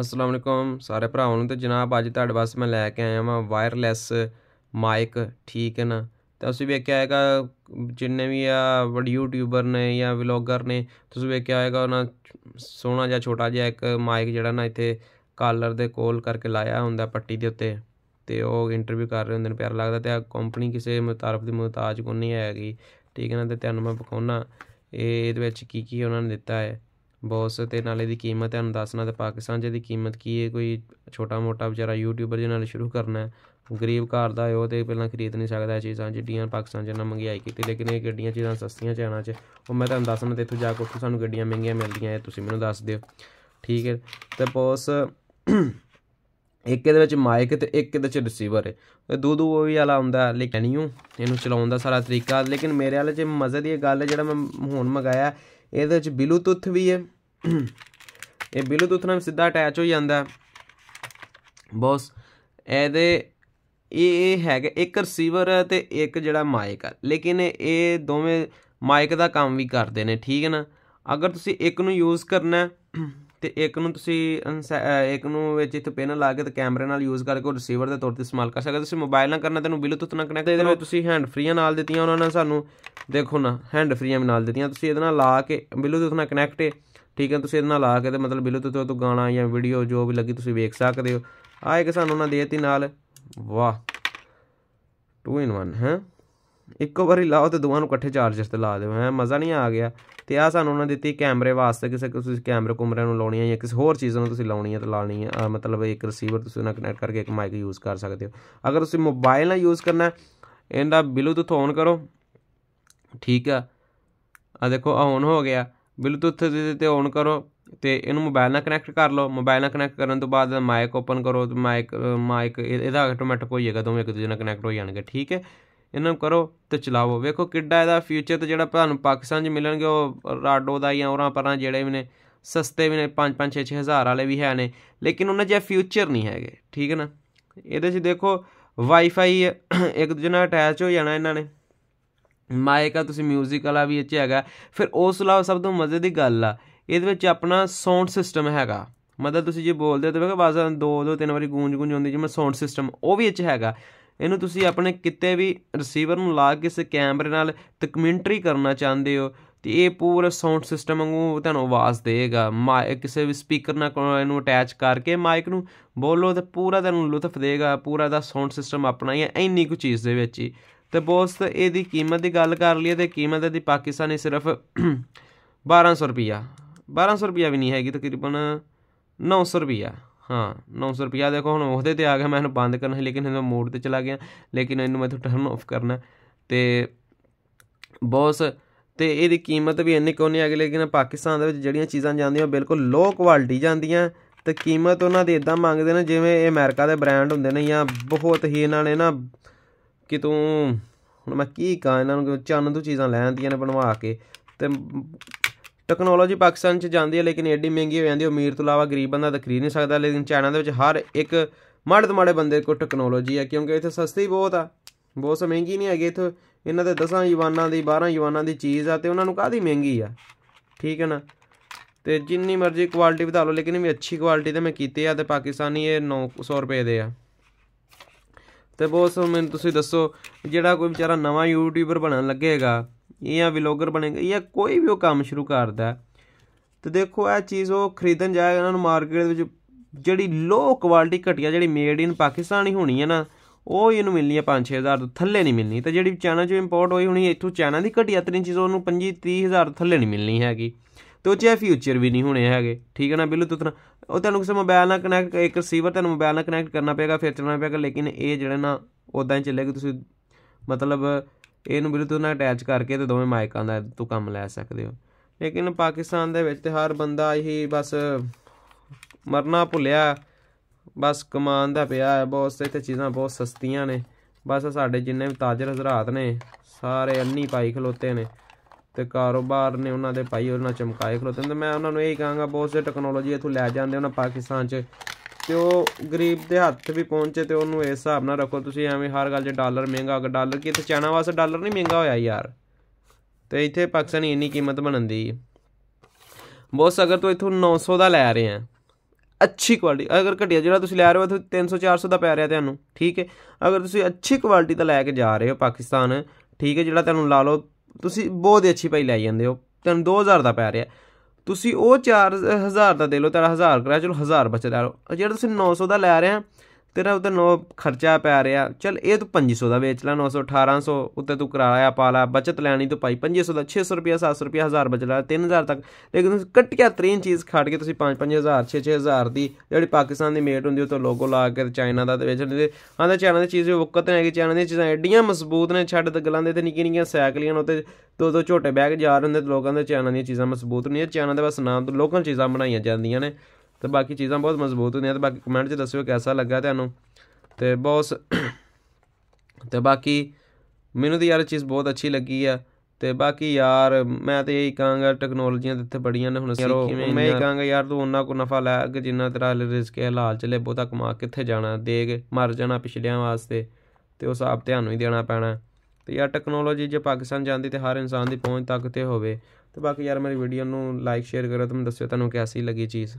ਅਸਲਾਮ ਅਲੈਕੁਮ ਸਾਰੇ ਭਰਾਵਾਂ ਨੂੰ ਤੇ ਜਨਾਬ ਅੱਜ ਤੁਹਾਡੇ ਵਾਸਤੇ ਮੈਂ ਲੈ ਕੇ ਆਇਆ ਹਾਂ ਵਾਇਰਲੈਸ ਮਾਈਕ ਠੀਕ ਹੈ ਨਾ ਤੇ ਤੁਸੀਂ ਵੇਖਿਆ ਹੋਏਗਾ ਜਿੰਨੇ ਵੀ ਆ ਵੱਡ ਯੂਟਿਊਬਰ ਨੇ ਜਾਂ ਵਲੌਗਰ ਨੇ ਤੁਸੀਂ ਵੇਖਿਆ ਹੋਏਗਾ ਉਹਨਾਂ ਸੋਹਣਾ ਜਿਹਾ ਛੋਟਾ ਜਿਹਾ ਇੱਕ ਮਾਈਕ ਜਿਹੜਾ ਨਾ ਇੱਥੇ ਕਾਲਰ ਦੇ ਕੋਲ ਕਰਕੇ ਲਾਇਆ ਹੁੰਦਾ ਪੱਟੀ ਦੇ ਉੱਤੇ ਤੇ ਉਹ ਇੰਟਰਵਿਊ ਕਰ ਰਹੇ ਹੁੰਦੇ ਨੇ ਪਿਆਰ ਲੱਗਦਾ ਤੇ ਆ ਕੰਪਨੀ ਕਿਸੇ ਮੁਤਾਰਫ ਦੀ ਮੁਹਤਾਜ ਕੋ ਨਹੀਂ ਹੈਗੀ ਠੀਕ ਹੈ ਨਾ ਤੇ ਤੁਹਾਨੂੰ ਮੈਂ ਬਖਾਉਣਾ ਇਹ ਇਹਦੇ ਵਿੱਚ ਕੀ ਕੀ ਉਹਨਾਂ ਨੇ ਦਿੱਤਾ ਹੈ ਬੋਸ ਤੇ ਨਾਲੇ ਦੀ ਕੀਮਤ ਤੁਹਾਨੂੰ ਦੱਸਣਾ ਤੇ ਪਾਕਿਸਤਾਨ 'ਚ ਦੀ ਕੀਮਤ ਕੀ ਹੈ ਕੋਈ ਛੋਟਾ ਮੋਟਾ ਵਿਚਾਰਾ ਯੂਟਿਊਬਰ ਜਿਹਨਾਂ ਨਾਲ ਸ਼ੁਰੂ ਕਰਨਾ ਹੈ ਗਰੀਬ ਘਰ ਦਾ ਹੈ ਉਹ ਤੇ ਪਹਿਲਾਂ ਖਰੀਦ ਨਹੀਂ ਸਕਦਾ ਇਹ ਚੀਜ਼ਾਂ ਜਿੱਡੀਆਂ ਪਾਕਿਸਤਾਨ 'ਚ ਨਾ ਮੰਗਾਈ ਕੀਤੀ ਲੇਕਿਨ ਇਹ ਗੱਡੀਆਂ ਚੀਜ਼ਾਂ ਸਸਤੀਆਂ 'ਚ ਆਣਾ 'ਚ ਉਹ ਮੈਂ ਤੁਹਾਨੂੰ ਦੱਸਣਾ ਤੇ ਇਥੋਂ ਜਾ ਕੇ ਉੱਥੋਂ ਸਾਨੂੰ ਗੱਡੀਆਂ ਮਹਿੰਗੀਆਂ ਮਿਲਦੀਆਂ ਇਹ ਤੁਸੀਂ ਮੈਨੂੰ ਦੱਸ ਦਿਓ ਠੀਕ ਹੈ ਤੇ ਬੋਸ ਇੱਕ ਇਹਦੇ ਵਿੱਚ ਮਾਈਕ ਤੇ ਇੱਕ ਇਹਦੇ ਵਿੱਚ ਰਿਸੀਵਰ ਹੈ ਦੋ ਦੋ ਉਹ ਵੀ ਵਾਲਾ ਹੁੰਦਾ ਲੇਕਿਨ ਇਹਨੂੰ ਚਲਾਉਣ ਦਾ ਸਾਰਾ ਤਰੀਕਾ ਲੇਕਿਨ ਮੇਰੇ ਵਾਲੇ 'ਚ ਮਜ਼ੇ ਦੀ ਗੱਲ ਹੈ ਜਿਹੜਾ ਮੈਂ ਹੁਣ ਮੰਗਾਇਆ ਇਹਦੇ ਵਿੱਚ ਬਲੂਟੁੱਥ ਵੀ ਹੈ ਇਹ ਬਲੂਟੁੱਥ ਨਾਲ ਸਿੱਧਾ ਅਟੈਚ ਹੋ ਜਾਂਦਾ ਬੋਸ ਇਹਦੇ ਇਹ ਹੈਗਾ ਇੱਕ ਰਿਸੀਵਰ ਹੈ ਤੇ ਇੱਕ ਜਿਹੜਾ ਮਾਈਕ ਹੈ ਲੇਕਿਨ ਇਹ ਦੋਵੇਂ ਮਾਈਕ ਦਾ ਕੰਮ ਵੀ ਕਰਦੇ ਨੇ ਠੀਕ ਹੈ ਨਾ ਅਗਰ ਤੁਸੀਂ ਇੱਕ ਨੂੰ ਯੂਜ਼ ਕਰਨਾ ਤੇ ਇੱਕ ਨੂੰ ਤੁਸੀਂ ਇੱਕ ਨੂੰ ਵਿੱਚ ਇੱਥੇ ਪਿਨ ਲਾ ਕੇ ਤੇ ਕੈਮਰੇ ਨਾਲ ਯੂਜ਼ ਕਰਕੇ ਉਹ ਰਿਸੀਵਰ ਦੇ ਤੌਰ ਤੇ ਇਸਤੇਮਾਲ ਕਰ ਸਕਦੇ ਤੁਸੀਂ ਮੋਬਾਈਲ ਨਾਲ ਕਰਨਾ ਤੈਨੂੰ ਬਲੂਟੁੱਥ ਨਾਲ ਕਨੈਕਟ ਇਹਦੇ ਵਿੱਚ ਤੁਸੀਂ ਹੈਂਡ ਫਰੀਆਂ ਨਾਲ ਦਿੱਤੀਆਂ ਉਹਨਾਂ ਨੇ ਸਾਨੂੰ ਦੇਖੋ ਨਾ ਹੈਂਡ ਫਰੀਆਂ ਵੀ ਨਾਲ ਦਿੱਤੀਆਂ ਤੁਸੀਂ ਇਹਦੇ ਨਾਲ ਲਾ ਕੇ ਬਲੂਟੁੱਥ ਨਾਲ ਕਨੈਕਟ ਹੈ ਠੀਕ ਹੈ ਤੁਸੀਂ ਇਹਦੇ ਨਾਲ ਲਾ ਕੇ ਤੇ ਮਤਲਬ ਬਲੂਟੁੱਥ ਤੋਂ ਗਾਣਾ ਜਾਂ ਵੀਡੀਓ ਜੋ ਵੀ ਲੱਗੀ ਤੁਸੀਂ ਵੇਖ ਸਕਦੇ ਹੋ ਆ ਇੱਕ ਸਾਨੂੰ ਉਹਨਾਂ ਦੇਤੀ ਨਾਲ ਵਾਹ 2 ਇਨ 1 ਹੈ ਇੱਕੋ ਵਾਰੀ ਲਾਓ ਤੇ ਦੋਵਾਂ ਨੂੰ ਇਕੱਠੇ ਚਾਰਜਰ ਤੇ ਲਾ ਦਿਓ ਹੈ ਮਜ਼ਾ ਨਹੀਂ ਆ ਗਿਆ ਤੇ ਆ ਸਾਨੂੰ ਉਹਨਾਂ ਦਿੱਤੀ ਕੈਮਰੇ ਵਾਸਤੇ ਕਿਸੇ ਤੁਸੀਂ ਕੈਮਰੇ ਕੁਮਰਿਆਂ ਨੂੰ ਲਾਉਣੀ ਹੈ ਜਾਂ ਕਿਸੇ ਹੋਰ ਚੀਜ਼ ਨੂੰ ਤੁਸੀਂ ਲਾਉਣੀ ਹੈ ਤਾਂ ਲਾਣੀ ਹੈ ਮਤਲਬ ਇੱਕ ਰਿਸੀਵਰ ਤੁਸੀਂ ਉਹਨਾਂ ਕਨੈਕਟ ਕਰਕੇ ਇੱਕ ਮਾਈਕ ਯੂਜ਼ ਕਰ ਸਕਦੇ ਹੋ ਅਗਰ ਤੁਸੀਂ ਮੋਬਾਈਲ ਨਾਲ ਯੂਜ਼ ਕਰਨਾ ਹੈ ਇਹਦਾ ਬਲੂਟੁੱਥ ਔਨ ਕਰੋ ਠੀਕ ਆ ਆ ਦੇਖੋ ਔਨ ਹੋ ਗਿਆ ਬਲੂਟੁੱਥ ਦੇ ਤੇ ਔਨ ਕਰੋ ਤੇ ਇਹਨੂੰ ਮੋਬਾਈਲ ਨਾਲ ਕਨੈਕਟ ਕਰ ਲਓ ਮੋਬਾਈਲ ਨਾਲ ਕਨੈਕਟ ਕਰਨ ਤੋਂ ਬਾਅਦ ਮਾਈਕ ਓਪਨ ਕਰੋ ਤੇ ਮਾਈਕ ਮਾਈਕ ਇਹਦਾ ਆਟੋਮੈਟਿਕ ਹੋ ਜਾਏਗਾ ਦੋਵੇਂ ਇੱਕ ਦੂਜੇ ਨਾਲ ਕਨੈਕਟ ਹੋ ਜਾਣਗੇ ਠੀਕ ਹੈ ਇਹਨਾਂ ਨੂੰ ਕਰੋ ਤੇ ਚਲਾਓ ਵੇਖੋ ਕਿੱਡਾ ਇਹਦਾ ਫਿਊਚਰ ਤੇ ਜਿਹੜਾ ਤੁਹਾਨੂੰ ਪਾਕਿਸਤਾਨ 'ਚ ਮਿਲਣਗੇ ਉਹ ਰਾਡੋ ਦਾ ਜਾਂ ਹੋਰਾਂ ਪਰਾਂ ਜਿਹੜੇ ਵੀ ਨੇ ਸਸਤੇ ਵੀ ਨੇ 5 5 6 6 ਹਜ਼ਾਰ ਵਾਲੇ ਵੀ ਹੈ ਨੇ ਲੇਕਿਨ ਉਹਨਾਂ 'ਚ ਫਿਊਚਰ ਨਹੀਂ ਹੈਗੇ ਠੀਕ ਹੈ ਨਾ ਇਹਦੇ 'ਚ ਦੇਖੋ ਵਾਈਫਾਈ ਇੱਕ ਦੂਜੇ ਨਾਲ ਅਟੈਚ ਹੋ ਜਾਣਾ ਇਹਨਾਂ ਨੇ ਆ ਤੁਸੀਂ 뮤직 ਵਾਲਾ ਵੀ ਇੱਥੇ ਹੈਗਾ ਫਿਰ ਉਸ ਲਾ ਸਭ ਤੋਂ ਮਜ਼ੇ ਦੀ ਗੱਲ ਆ ਇਹਦੇ ਵਿੱਚ ਆਪਣਾ ਸਾਊਂਡ ਸਿਸਟਮ ਹੈਗਾ ਮਤਲਬ ਤੁਸੀਂ ਜੇ ਬੋਲਦੇ ਹੋ ਤਾਂ ਬਸ ਦੋ ਦੋ ਤਿੰਨ ਵਾਰੀ ਗੂੰਜ ਗੂੰਜ ਆਉਂਦੀ ਜਿਵੇਂ ਸਾਊਂਡ ਸਿਸਟਮ ਉਹ ਵੀ ਇੱਥੇ ਹੈਗਾ ਇਹਨੂੰ ਤੁਸੀਂ ਆਪਣੇ ਕਿਤੇ ਵੀ ਰਿਸੀਵਰ ਨੂੰ ਲਾ ਕੇ ਕਿਸੇ ਕੈਮਰੇ ਨਾਲ ਡਾਕੂਮੈਂਟਰੀ ਕਰਨਾ ਚਾਹੁੰਦੇ ਹੋ ਤੇ ਇਹ ਪੂਰਾ ਸਾਊਂਡ ਸਿਸਟਮ ਵਾਂਗੂ ਤੁਹਾਨੂੰ ਆਵਾਜ਼ ਦੇਗਾ ਮਾਈਕ ਕਿਸੇ ਵੀ ਸਪੀਕਰ ਨਾਲ ਇਹਨੂੰ ਅਟੈਚ ਕਰਕੇ ਮਾਈਕ ਨੂੰ ਬੋਲੋ ਤੇ ਪੂਰਾ ਤੁਹਾਨੂੰ ਲੁਤਫ ਦੇਗਾ ਪੂਰਾ ਦਾ ਸਾਊਂਡ ਸਿਸਟਮ ਆਪਣਾ ਹੀ ਐਨੀ ਇੰਨੀ ਕੁ ਚੀਜ਼ ਦੇ ਵਿੱਚ ਹੀ ਤੇ ਬੋਸ ਇਹਦੀ ਕੀਮਤ ਦੀ ਗੱਲ ਕਰ ਲਈਏ ਤੇ ਕੀਮਤ ਇਹਦੀ ਪਾਕਿਸਤਾਨੀ ਸਿਰਫ 1200 ਰੁਪਿਆ 1200 ਰੁਪਿਆ ਵੀ ਨਹੀਂ ਹੈਗੀ ਤਕਰੀਬਨ 900 ਰੁਪਿਆ ਹਾਂ 900 ਰੁਪਿਆ ਦੇਖੋ ਹੁਣ ਉਹਦੇ ਤੇ ਆ ਗਿਆ ਮੈਂ ਇਹਨੂੰ ਬੰਦ ਕਰਨਾ ਹੈ ਲੇਕਿਨ ਇਹਨੂੰ ਮੋਡ ਤੇ ਚਲਾ ਗਿਆ ਲੇਕਿਨ ਇਹਨੂੰ ਮੈਂ ਟਰਨ ਆਫ ਕਰਨਾ ਤੇ ਬੋਸ ਤੇ ਇਹਦੀ ਕੀਮਤ ਵੀ ਇੰਨੀ ਕੋਈ ਨਹੀਂ ਗਈ ਲੇਕਿਨ ਪਾਕਿਸਤਾਨ ਦੇ ਵਿੱਚ ਜਿਹੜੀਆਂ ਚੀਜ਼ਾਂ ਜਾਂਦੀਆਂ ਬਿਲਕੁਲ ਲੋ ਕੁਆਲਿਟੀ ਜਾਂਦੀਆਂ ਤੇ ਕੀਮਤ ਉਹਨਾਂ ਦੀ ਇਦਾਂ ਮੰਗਦੇ ਨੇ ਜਿਵੇਂ ਇਹ ਅਮਰੀਕਾ ਦੇ ਬ੍ਰਾਂਡ ਹੁੰਦੇ ਨੇ ਜਾਂ ਬਹੁਤ ਹੀ ਇਹਨਾਂ ਨੇ ਨਾ ਕਿ ਤੂੰ ਹੁਣ ਮੈਂ ਕੀ ਕਹਾਂ ਇਹਨਾਂ ਨੂੰ ਚੰਨ ਤੋਂ ਚੀਜ਼ਾਂ ਲੈ ਆਂਦੀਆਂ ਨੇ ਬਣਵਾ ਕੇ ਤੇ ਟੈਕਨੋਲੋਜੀ ਪਾਕਿਸਤਾਨ 'ਚ ਜਾਂਦੀ ਹੈ ਲੇਕਿਨ ਐਡੀ ਮਹਿੰਗੀ ਹੋ ਜਾਂਦੀ ਹੈ ਅਮੀਰ ਤੋਂ ਇਲਾਵਾ ਗਰੀਬ ਬੰਦਾ ਤਾਂ ਖਰੀਦ ਨਹੀਂ ਸਕਦਾ ਲੇਕਿਨ ਚਾਈਨਾ ਦੇ ਵਿੱਚ ਹਰ ਇੱਕ ਮਾੜੇ ਤੋਂ ਮਾੜੇ ਬੰਦੇ ਕੋਲ ਟੈਕਨੋਲੋਜੀ ਹੈ ਕਿਉਂਕਿ ਇੱਥੇ ਸਸਤੀ ਬਹੁਤ ਆ ਬਹੁਤ ਮਹਿੰਗੀ ਨਹੀਂ ਹੈਗੀ ਇੱਥੇ ਇਹਨਾਂ ਦੇ ਦਸਾਂ ਯਵਾਨਾਂ ਦੀ 12 ਯਵਾਨਾਂ ਦੀ ਚੀਜ਼ ਆ ਤੇ ਉਹਨਾਂ ਨੂੰ ਕਾਦੀ ਮਹਿੰਗੀ ਆ ਠੀਕ ਹੈ ਨਾ ਤੇ ਜਿੰਨੀ ਮਰਜ਼ੀ ਕੁਆਲਿਟੀ ਵਧਾ ਲਓ ਲੇਕਿਨ ਵੀ ਅੱਛੀ ਕੁਆਲਿਟੀ ਤੇ ਮੈਂ ਕੀਤੇ ਆ ਤੇ ਪਾਕਿਸਤਾਨੀ ਇਹ 900 ਰੁਪਏ ਦੇ ਆ ਤੇ ਬੋਸ ਮੈਨੂੰ ਤੁਸੀਂ ਦੱਸੋ ਜਿਹੜਾ ਕੋਈ ਵਿਚਾਰਾ ਨਵਾਂ ਯੂਟਿਊਬਰ ਬਣਨ ਲੱਗੇਗਾ ਜਾਂ ਵਲੌਗਰ ਬਣੇਗਾ ਜਾਂ ਕੋਈ ਵੀ ਉਹ ਕੰਮ ਸ਼ੁਰੂ ਕਰਦਾ ਤੇ ਦੇਖੋ ਇਹ ਚੀਜ਼ ਉਹ ਖਰੀਦਣ ਜਾਏਗਾ ਉਹਨਾਂ ਨੂੰ ਮਾਰਕੀਟ ਵਿੱਚ ਜਿਹੜੀ ਲੋ ਕੁਆਲਿਟੀ ਘਟਿਆ ਜਿਹੜੀ ਮੇਡ ਇਨ ਪਾਕਿਸਤਾਨ ਹੀ ਹੋਣੀ ਹੈ ਨਾ ਉਹ ਇਹਨੂੰ ਮਿਲਣੀ ਹੈ 5-6000 ਤੋਂ ਥੱਲੇ ਨਹੀਂ ਮਿਲਣੀ ਤੇ ਜਿਹੜੀ ਚਾਈਨਾ ਚੋਂ ਇੰਪੋਰਟ ਹੋਈ ਹੋਣੀ ਇੱਥੋਂ ਚਾਈਨਾ ਦੀ ਘਟਿਆ ਤਰੀ ਚੀਜ਼ ਉਹਨੂੰ 25-30000 ਥੱਲੇ ਨਹੀਂ ਮਿਲਣੀ ਹੈਗੀ ਤੇ ਉਹ ਚਾਹੇ ਫਿਊਚਰ ਵੀ ਨਹੀਂ ਹੋਣੇ ਹੈਗੇ ਠੀਕ ਹੈ ਨਾ ਬਿੱਲੂ ਤੁਤਨਾ ਉਹ ਤੁਹਾਨੂੰ ਕਿਸੇ ਮੋਬਾਈਲ ਨਾਲ ਕਨੈਕਟ ਇੱਕ ਰਿਸੀਵਰ ਤੁਹਾਨੂੰ ਮੋਬਾਈਲ ਨਾਲ ਕਨੈਕਟ ਕਰਨਾ ਪਏਗਾ ਫਿਰ ਚੱਲਣਾ ਪਏਗਾ ਲੇਕਿਨ ਇਹ ਜਿਹੜਾ ਨਾ ਉਦਾਂ ਹੀ ਚੱਲੇਗਾ ਤੁਸੀਂ ਮਤਲਬ ਇਹਨੂੰ ਬਲੂਟੂਥ ਨਾਲ ਅਟੈਚ ਕਰਕੇ ਤੇ ਦੋਵੇਂ ਮਾਈਕਾਂ ਦਾ ਤੂੰ ਕੰਮ ਲੈ ਸਕਦੇ ਹੋ ਲੇਕਿਨ ਪਾਕਿਸਤਾਨ ਦੇ ਵਿੱਚ ਤੇ ਹਰ ਬੰਦਾ ਇਹੀ ਬਸ ਮਰਨਾ ਭੁੱਲਿਆ ਬਸ ਦਾ ਪਿਆ ਹੈ ਬਹੁਤ ਤੇ ਚੀਜ਼ਾਂ ਬਹੁਤ ਸਸਤੀਆਂ ਨੇ ਬਸ ਸਾਡੇ ਜਿੰਨੇ ਵੀ ਤਾਜਰ ਹਜ਼ਰਤ ਨੇ ਸਾਰੇ ਅੰਨੀ ਪਾਈ ਖਲੋਤੇ ਨੇ ਤੇ ਕਾਰੋਬਾਰ ਨੇ ਉਹਨਾਂ ਦੇ ਭਾਈ ਉਹਨਾਂ ਚਮਕਾਏ ਖਲੋਤੇ ਤੇ ਮੈਂ ਉਹਨਾਂ ਨੂੰ ਇਹ ਕਹਾਂਗਾ ਬਹੁਤ ਸੇ ਟੈਕਨੋਲੋਜੀ ਇਥੋਂ ਲੈ ਜਾਂਦੇ ਉਹਨਾਂ ਪਾਕਿਸਤਾਨ 'ਚ ਤੇ ਉਹ ਗਰੀਬ ਦੇ ਹੱਥ ਵੀ ਪਹੁੰਚੇ ਤੇ ਉਹਨੂੰ ਇਸ ਹਿਸਾਬ ਨਾਲ ਰੱਖੋ ਤੁਸੀਂ ਐਵੇਂ ਹਰ ਗੱਲ 'ਚ ਡਾਲਰ ਮਹਿੰਗਾ ਅਗਰ ਡਾਲਰ ਕੀ ਤੇ ਚਾਈਨਾ ਵਾਸਤੇ ਡਾਲਰ ਨਹੀਂ ਮਹਿੰਗਾ ਹੋਇਆ ਯਾਰ ਤੇ ਇੱਥੇ ਪਾਕਿਸਤਾਨੀ ਇੰਨੀ ਕੀਮਤ ਬਣਦੀ ਬਹੁਤ ਸਗਰ ਤੋਂ ਇਥੋਂ 900 ਦਾ ਲੈ ਰਹੇ ਆ ਅੱਛੀ ਕੁਆਲਿਟੀ ਅਗਰ ਘਟਿਆ ਜਿਹੜਾ ਤੁਸੀਂ ਲੈ ਰਹੇ ਹੋ ਤੇ 300 400 ਦਾ ਪੈ ਰਿਹਾ ਤੁਹਾਨੂੰ ਠੀਕ ਹੈ ਅਗਰ ਤੁਸੀਂ ਅੱਛੀ ਕੁਆਲਿਟੀ ਦਾ ਲੈ ਕੇ ਜਾ ਰਹੇ ਹੋ ਪਾਕਿਸਤਾਨ ਠੀਕ ਹੈ ਜਿਹੜਾ ਤੁਹਾਨੂੰ ਲਾ ਲਓ ਤੁਸੀਂ ਬਹੁਤ ਹੀ ਅੱਛੀ ਭਾਈ ਲੈ ਜਾਂਦੇ ਹੋ ਤੁਹਾਨੂੰ 2000 ਦਾ ਪੈ ਰਿਹਾ ਤੁਸੀਂ ਉਹ 4000 ਦਾ ਦੇ ਲਓ ਤੇਰਾ 1000 ਕਰਾ ਚਲੋ 1000 ਬਚਦਾ ਲਓ ਜਿਹੜਾ ਤੁਸੀਂ 900 ਦਾ ਲੈ ਰਹੇ ਆ ਤੇਰਾ ਉਧਰ ਨੋ ਖਰਚਾ ਪੈ ਰਿਹਾ ਚਲ ਇਹ ਤੂੰ 500 ਦਾ ਵੇਚ ਲੈ 900 1800 ਉੱਤੇ ਤੂੰ ਕਰਾਇਆ ਪਾ ਲੈ ਬਚਤ ਲੈਣੀ ਤੂੰ ਭਾਈ 500 ਦਾ 600 ਰੁਪਿਆ 700 ਰੁਪਿਆ 1000 ਬਚ ਲੈ 3000 ਤੱਕ ਲੇਕਿਨ ਘਟਿਆ ਤਰੀਨ ਚੀਜ਼ ਖਾੜ ਕੇ ਤੁਸੀਂ 5 5000 6 6000 ਦੀ ਜਿਹੜੀ ਪਾਕਿਸਤਾਨ ਦੀ ਮੇਡ ਹੁੰਦੀ ਉਹ ਤੋਂ ਲੋਗੋ ਲਾ ਕੇ ਚਾਈਨਾ ਦਾ ਤੇ ਵੇਚ ਲੈਂਦੇ ਆਂਦਾ ਚਾਈਨਾ ਦੀ ਚੀਜ਼ ਵਕਤ ਨਹੀਂ ਹੈਗੀ ਚਾਈਨਾ ਦੀਆਂ ਚੀਜ਼ਾਂ ਐਡੀਆਂ ਮਜ਼ਬੂਤ ਨੇ ਛੱਡ ਤੇ ਗੱਲਾਂ ਦੇ ਤੇ ਨਿੱਕੀਆਂ ਨਿੱਕੀਆਂ ਸਾਈਕਲੀਆਂ ਉੱਤੇ ਦੋ ਦੋ ਝੋਟੇ ਬੈਗ ਜਾ ਰਹੇ ਹੁੰਦੇ ਲੋਕਾਂ ਦੇ ਚਾਈਨਾ ਦੀਆਂ ਚੀਜ਼ਾਂ ਮਜ਼ਬੂਤ ਨਹੀਂ ਹੈ ਚਾਈਨਾ ਦੇ ਬਸ ਨਾਮ ਤੋਂ ਲੋਕਲ ਚੀਜ਼ਾਂ ਬਣਾਈਆਂ ਜਾਂਦੀਆਂ ਨੇ ਤੇ ਬਾਕੀ ਚੀਜ਼ਾਂ ਬਹੁਤ ਮਜ਼ਬੂਤ ਹੁੰਦੀਆਂ ਤੇ ਬਾਕੀ ਕਮੈਂਟ 'ਚ ਦੱਸਿਓ ਕਿਹਦਾ ਲੱਗਾ ਤੁਹਾਨੂੰ ਤੇ ਬਹੁਤ ਤੇ ਬਾਕੀ ਮੈਨੂੰ ਤਾਂ ਯਾਰ ਇਹ ਚੀਜ਼ ਬਹੁਤ ਅੱਛੀ ਲੱਗੀ ਆ ਤੇ ਬਾਕੀ ਯਾਰ ਮੈਂ ਤੇ ਇਹੀ ਕਹਾਂਗਾ ਟੈਕਨੋਲੋਜੀਆਂ ਇੱਥੇ ਬੜੀਆਂ ਨੇ ਹੁਣ ਅਸੀਂ ਕਿਵੇਂ ਮੈਂ ਇਹ ਕਹਾਂਗਾ ਯਾਰ ਤੂੰ ਉਹਨਾਂ ਕੋ ਨਫਾ ਲੈ ਕਿ ਜਿੰਨਾ ਤੇਰਾ ਰਿਸਕ ਹੈ ਹਲਾਲ ਚਲੇ ਬਹੁਤਾ ਕਮਾ ਕਿੱਥੇ ਜਾਣਾ ਦੇਗ ਮਰ ਜਾਣਾ ਪਿਛਲਿਆਂ ਵਾਸਤੇ ਤੇ ਉਹ ਹਿਸਾਬ ਧਿਆਨ ਹੀ ਦੇਣਾ ਪੈਣਾ ਤੇ ਯਾਰ ਟੈਕਨੋਲੋਜੀ ਜੇ ਪਾਕਿਸਤਾਨ ਜਾਂਦੀ ਤੇ ਹਰ ਇਨਸਾਨ ਦੀ ਪਹੁੰਚ ਤੱਕ ਤੇ ਹੋਵੇ ਤੇ ਬਾਕੀ ਯਾਰ ਮੇਰੀ ਵੀਡੀਓ ਨੂੰ ਲਾਈਕ ਸ਼ੇਅਰ ਕਰੋ ਤੇ ਮੈਨੂੰ ਦੱਸਿਓ ਤੁਹਾਨੂੰ ਕਿਹਸੀ ਲੱਗੀ ਚੀਜ਼